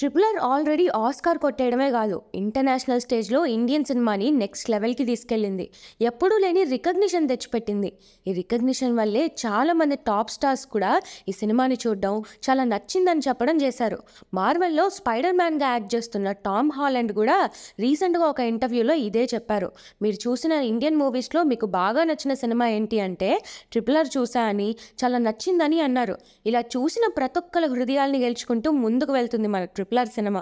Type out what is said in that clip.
Triple R already Oscar కొట్టేయడమే కాదు international స్టేజ్లో ఇండియన్ సినిమాని నెక్స్ట్ లెవెల్కి తీసుకెళ్ళింది ఎప్పుడూ లేని రికగ్నిషన్ తెచ్చిపెట్టింది ఈ రికగ్నిషన్ వల్లే చాలామంది టాప్ స్టార్స్ కూడా ఈ సినిమాని చూడడం చాలా నచ్చిందని చెప్పడం చేశారు మార్వెల్లో స్పైడర్ మ్యాన్గా యాక్ట్ చేస్తున్న టామ్ హాలండ్ కూడా రీసెంట్గా ఒక ఇంటర్వ్యూలో ఇదే చెప్పారు మీరు చూసిన ఇండియన్ మూవీస్లో మీకు బాగా నచ్చిన సినిమా ఏంటి అంటే ట్రిపుల్ ఆర్ చూసా అని చాలా నచ్చిందని అన్నారు ఇలా చూసిన ప్రతి ఒక్కల హృదయాల్ని గెలుచుకుంటూ ముందుకు వెళ్తుంది మన ట్రిప్ popular cinema.